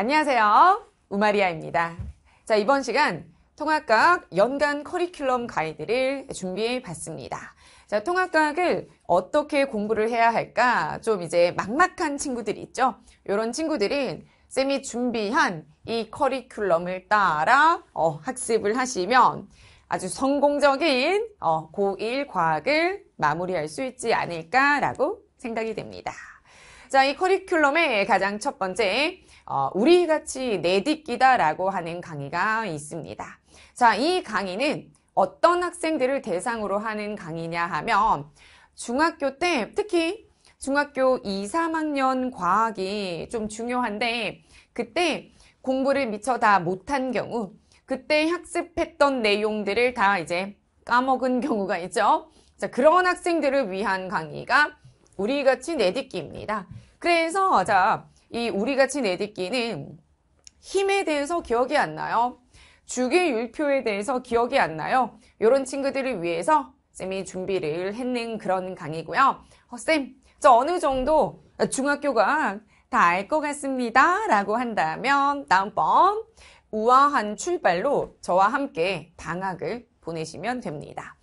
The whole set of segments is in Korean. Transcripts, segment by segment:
안녕하세요. 우마리아입니다. 자, 이번 시간 통합과학 연간 커리큘럼 가이드를 준비해 봤습니다. 자, 통합과학을 어떻게 공부를 해야 할까? 좀 이제 막막한 친구들이 있죠? 이런 친구들은 쌤이 준비한 이 커리큘럼을 따라 어, 학습을 하시면 아주 성공적인 어, 고1 과학을 마무리할 수 있지 않을까라고 생각이 됩니다. 자, 이 커리큘럼의 가장 첫 번째 어, 우리 같이 내딛기다라고 하는 강의가 있습니다. 자, 이 강의는 어떤 학생들을 대상으로 하는 강의냐 하면 중학교 때 특히 중학교 2, 3학년 과학이 좀 중요한데 그때 공부를 미처 다 못한 경우 그때 학습했던 내용들을 다 이제 까먹은 경우가 있죠. 자, 그런 학생들을 위한 강의가 우리 같이 내딛기입니다. 그래서 자, 이 우리같이 내딛기는 힘에 대해서 기억이 안 나요. 주기 율표에 대해서 기억이 안 나요. 이런 친구들을 위해서 쌤이 준비를 했는 그런 강의고요. 어, 쌤, 저 어느 정도 중학교가 다 알 것 같습니다. 라고 한다면 다음번 우아한 출발로 저와 함께 방학을 보내시면 됩니다.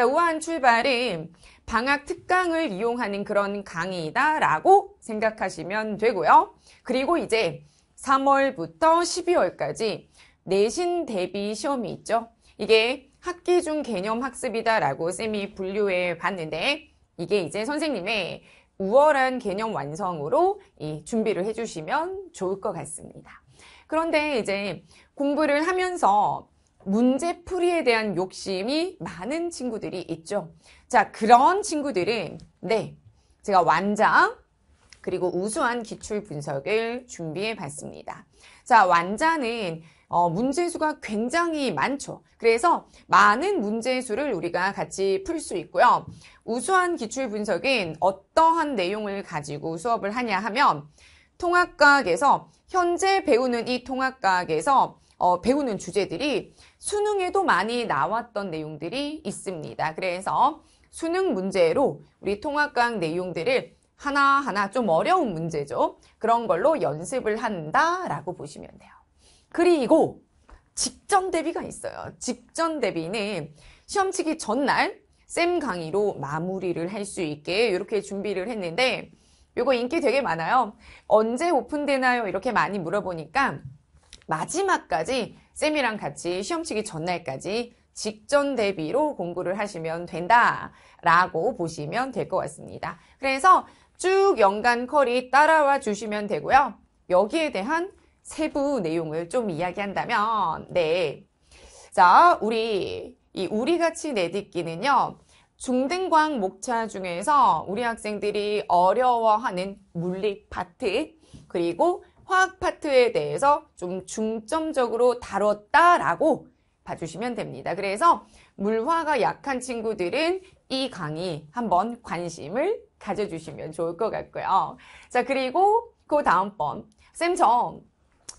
자, 우아한 출발은 방학 특강을 이용하는 그런 강의다라고 생각하시면 되고요. 그리고 이제 3월부터 12월까지 내신 대비 시험이 있죠. 이게 학기 중 개념 학습이다라고 쌤이 분류해 봤는데 이게 이제 선생님의 우월한 개념 완성으로 이 준비를 해주시면 좋을 것 같습니다. 그런데 이제 공부를 하면서 문제풀이에 대한 욕심이 많은 친구들이 있죠. 자, 그런 친구들은 네, 제가 완장 그리고 우수한 기출 분석을 준비해 봤습니다. 자, 완자는 어, 문제수가 굉장히 많죠. 그래서 많은 문제수를 우리가 같이 풀 수 있고요. 우수한 기출 분석은 어떠한 내용을 가지고 수업을 하냐 하면 통합과학에서 현재 배우는 이 통합과학에서 어, 배우는 주제들이 수능에도 많이 나왔던 내용들이 있습니다. 그래서 수능 문제로 우리 통합과학 내용들을 하나하나 좀 어려운 문제죠. 그런 걸로 연습을 한다라고 보시면 돼요. 그리고 직전 대비가 있어요. 직전 대비는 시험 치기 전날 쌤 강의로 마무리를 할 수 있게 이렇게 준비를 했는데 이거 인기 되게 많아요. 언제 오픈되나요? 이렇게 많이 물어보니까 마지막까지 쌤이랑 같이 시험치기 전날까지 직전 대비로 공부를 하시면 된다 라고 보시면 될 것 같습니다. 그래서 쭉 연간 커리 따라와 주시면 되고요. 여기에 대한 세부 내용을 좀 이야기한다면 네. 자, 우리 이 우리 같이 내딛기는요. 중등광 목차 중에서 우리 학생들이 어려워하는 물리 파트 그리고 화학 파트에 대해서 좀 중점적으로 다뤘다라고 봐주시면 됩니다. 그래서 물화가 약한 친구들은 이 강의 한번 관심을 가져주시면 좋을 것 같고요. 자, 그리고 그 다음번. 쌤,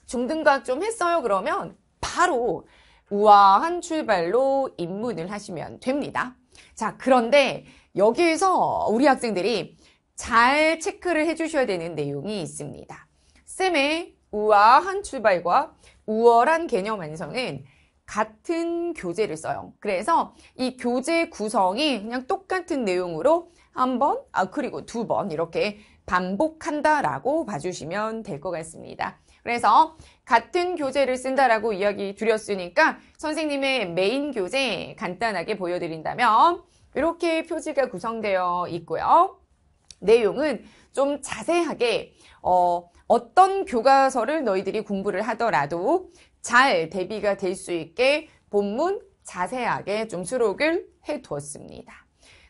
전중등과좀 했어요. 그러면 바로 우아한 출발로 입문을 하시면 됩니다. 자, 그런데 여기에서 우리 학생들이 잘 체크를 해주셔야 되는 내용이 있습니다. 쌤의 우아한 출발과 우월한 개념 완성은 같은 교재를 써요. 그래서 이 교재 구성이 그냥 똑같은 내용으로 한 번, 아, 그리고 두 번 이렇게 반복한다라고 봐주시면 될 것 같습니다. 그래서 같은 교재를 쓴다라고 이야기 드렸으니까 선생님의 메인 교재 간단하게 보여드린다면 이렇게 표지가 구성되어 있고요. 내용은 좀 자세하게 어, 어떤 교과서를 너희들이 공부를 하더라도 잘 대비가 될 수 있게 본문 자세하게 좀 수록을 해 두었습니다.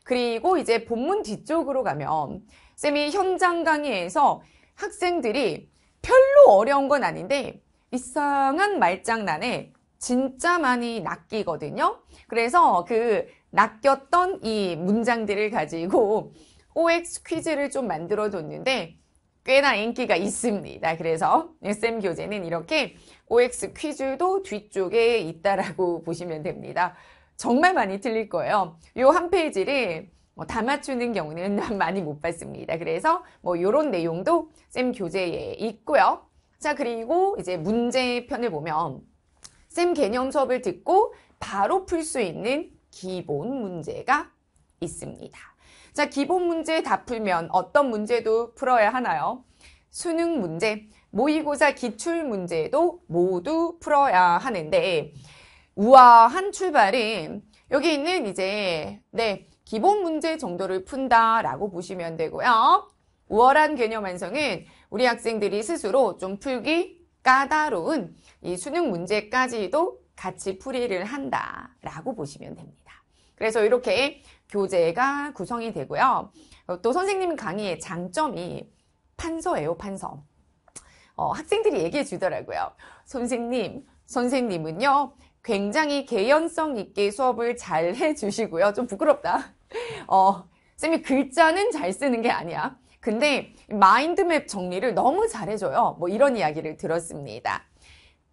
그리고 이제 본문 뒤쪽으로 가면 쌤이 현장 강의에서 학생들이 별로 어려운 건 아닌데 이상한 말장난에 진짜 많이 낚이거든요. 그래서 그 낚였던 이 문장들을 가지고 OX 퀴즈를 좀 만들어 뒀는데 꽤나 인기가 있습니다. 그래서 s 교재는 이렇게 OX 퀴즈도 뒤쪽에 있다라고 보시면 됩니다. 정말 많이 틀릴 거예요. 이 한 페이지를 뭐다 맞추는 경우는 많이 못 봤습니다. 그래서 뭐 이런 내용도 쌤 교재에 있고요. 자 그리고 이제 문제편을 보면 쌤 개념 수업을 듣고 바로 풀 수 있는 기본 문제가 있습니다. 자, 기본 문제 다 풀면 어떤 문제도 풀어야 하나요? 수능 문제, 모의고사 기출 문제도 모두 풀어야 하는데 우아한 출발은 여기 있는 이제 네 기본 문제 정도를 푼다라고 보시면 되고요. 우월한 개념 완성은 우리 학생들이 스스로 좀 풀기 까다로운 이 수능 문제까지도 같이 풀이를 한다라고 보시면 됩니다. 그래서 이렇게 교재가 구성이 되고요. 어, 또 선생님 강의의 장점이 판서예요, 판서. 어, 학생들이 얘기해 주더라고요. 선생님, 선생님은요, 굉장히 개연성 있게 수업을 잘 해주시고요. 좀 부끄럽다. 어, 쌤이 글자는 잘 쓰는 게 아니야. 근데 마인드맵 정리를 너무 잘해줘요. 뭐 이런 이야기를 들었습니다.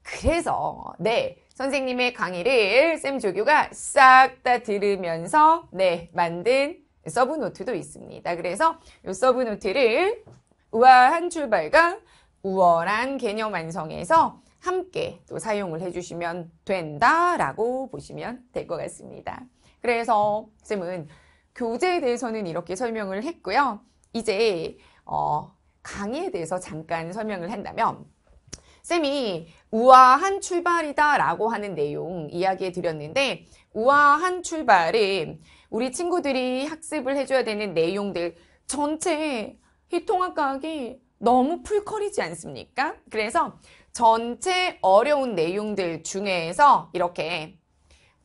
그래서, 네, 선생님의 강의를 쌤 조교가 싹 다 들으면서 네 만든 서브 노트도 있습니다. 그래서 이 서브 노트를 우아한 출발과 우월한 개념 완성에서 함께 또 사용을 해주시면 된다라고 보시면 될 것 같습니다. 그래서 쌤은 교재에 대해서는 이렇게 설명을 했고요. 이제 어, 강의에 대해서 잠깐 설명을 한다면 쌤이 우아한 출발이다 라고 하는 내용 이야기해 드렸는데 우아한 출발은 우리 친구들이 학습을 해줘야 되는 내용들 전체 희통학과학이 너무 풀커리지 않습니까? 그래서 전체 어려운 내용들 중에서 이렇게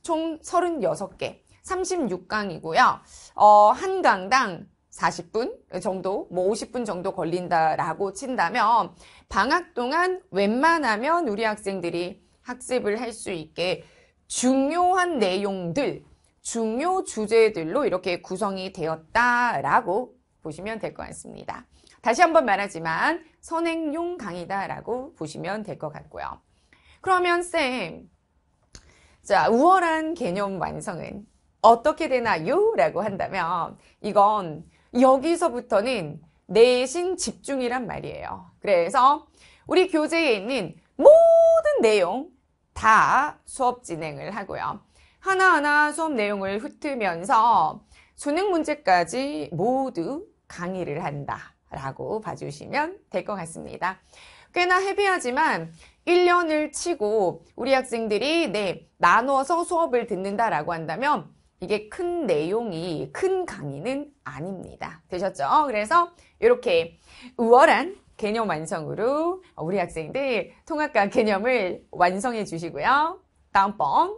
총 36개 36강이고요. 어, 한 강당 40분 정도, 뭐 50분 정도 걸린다라고 친다면 방학 동안 웬만하면 우리 학생들이 학습을 할 수 있게 중요한 내용들, 중요 주제들로 이렇게 구성이 되었다라고 보시면 될 것 같습니다. 다시 한번 말하지만 선행용 강의다라고 보시면 될 것 같고요. 그러면 쌤, 자, 우월한 개념 완성은 어떻게 되나요? 라고 한다면 이건 여기서부터는 내신 집중이란 말이에요. 그래서 우리 교재에 있는 모든 내용 다 수업 진행을 하고요. 하나하나 수업 내용을 흩으면서 수능 문제까지 모두 강의를 한다 라고 봐주시면 될 것 같습니다. 꽤나 헤비하지만 1년을 치고 우리 학생들이 네, 나눠서 수업을 듣는다라고 한다면 이게 큰 내용이 큰 강의는 아닙니다. 되셨죠? 그래서 이렇게 우월한 개념 완성으로 우리 학생들 통합과 개념을 완성해 주시고요. 다음번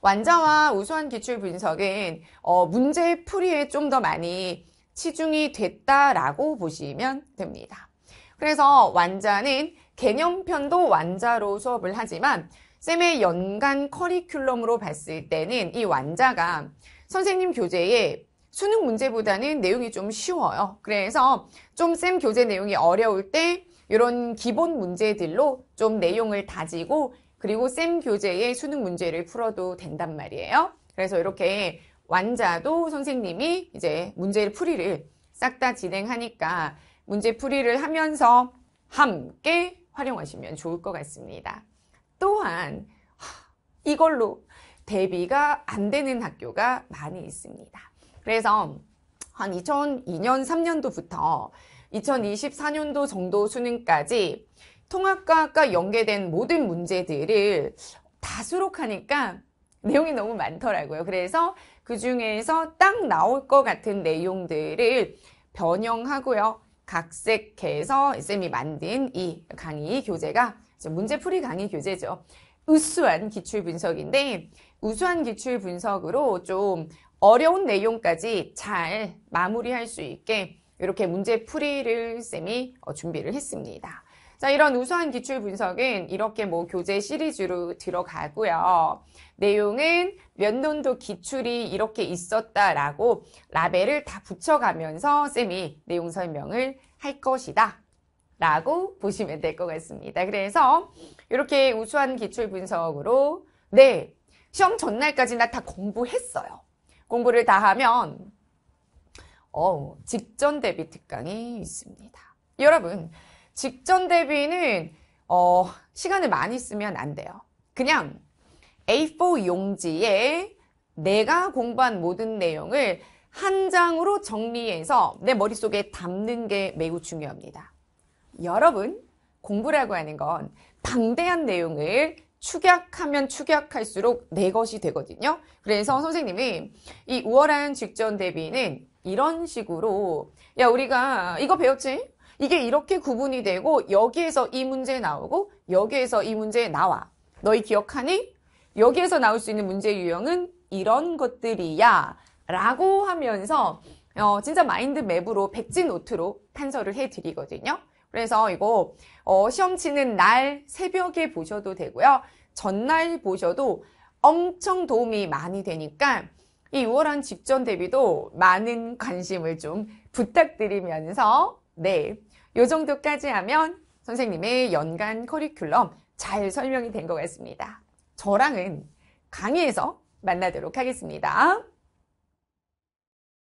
완자와 우수한 기출 분석은 어, 문제 풀이에 좀 더 많이 치중이 됐다라고 보시면 됩니다. 그래서 완자는 개념편도 완자로 수업을 하지만 쌤의 연간 커리큘럼으로 봤을 때는 이 완자가 선생님 교재에 수능 문제보다는 내용이 좀 쉬워요. 그래서 좀 쌤 교재 내용이 어려울 때 이런 기본 문제들로 좀 내용을 다지고 그리고 쌤교재에 수능 문제를 풀어도 된단 말이에요. 그래서 이렇게 완자도 선생님이 이제 문제 풀이를 싹 다 진행하니까 문제 풀이를 하면서 함께 활용하시면 좋을 것 같습니다. 또한 이걸로 대비가 안 되는 학교가 많이 있습니다. 그래서 한 2002년, 3년도부터 2024년도 정도 수능까지 통합과학과 연계된 모든 문제들을 다 수록하니까 내용이 너무 많더라고요. 그래서 그 중에서 딱 나올 것 같은 내용들을 변형하고요. 각색해서 쌤이 만든 이 강의 교재가 문제풀이 강의 교재죠. 우수한 기출 분석인데 우수한 기출 분석으로 좀 어려운 내용까지 잘 마무리할 수 있게 이렇게 문제풀이를 쌤이 어, 준비를 했습니다. 자, 이런 우수한 기출 분석은 이렇게 뭐 교재 시리즈로 들어가고요. 내용은 몇 논도 기출이 이렇게 있었다라고 라벨을 다 붙여가면서 쌤이 내용 설명을 할 것이다. 라고 보시면 될 것 같습니다. 그래서 이렇게 우수한 기출 분석으로 네, 시험 전날까지 나 다 공부했어요. 공부를 다 하면 어, 직전 대비 특강이 있습니다. 여러분, 직전 대비는 어, 시간을 많이 쓰면 안 돼요. 그냥 A4 용지에 내가 공부한 모든 내용을 한 장으로 정리해서 내 머릿속에 담는 게 매우 중요합니다. 여러분, 공부라고 하는 건 방대한 내용을 축약하면 축약할수록 내 것이 되거든요. 그래서 음. 선생님이 이 우월한 직전 대비는 이런 식으로 야 우리가 이거 배웠지? 이게 이렇게 구분이 되고 여기에서 이 문제 나오고 여기에서 이 문제 나와. 너희 기억하니? 여기에서 나올 수 있는 문제 유형은 이런 것들이야 라고 하면서 어, 진짜 마인드 맵으로 백지 노트로 탄서를 해드리거든요. 그래서 이거 어, 시험 치는 날 새벽에 보셔도 되고요. 전날 보셔도 엄청 도움이 많이 되니까 이우월한 직전 대비도 많은 관심을 좀 부탁드리면서 네, 요 정도까지 하면 선생님의 연간 커리큘럼 잘 설명이 된 것 같습니다. 저랑은 강의에서 만나도록 하겠습니다.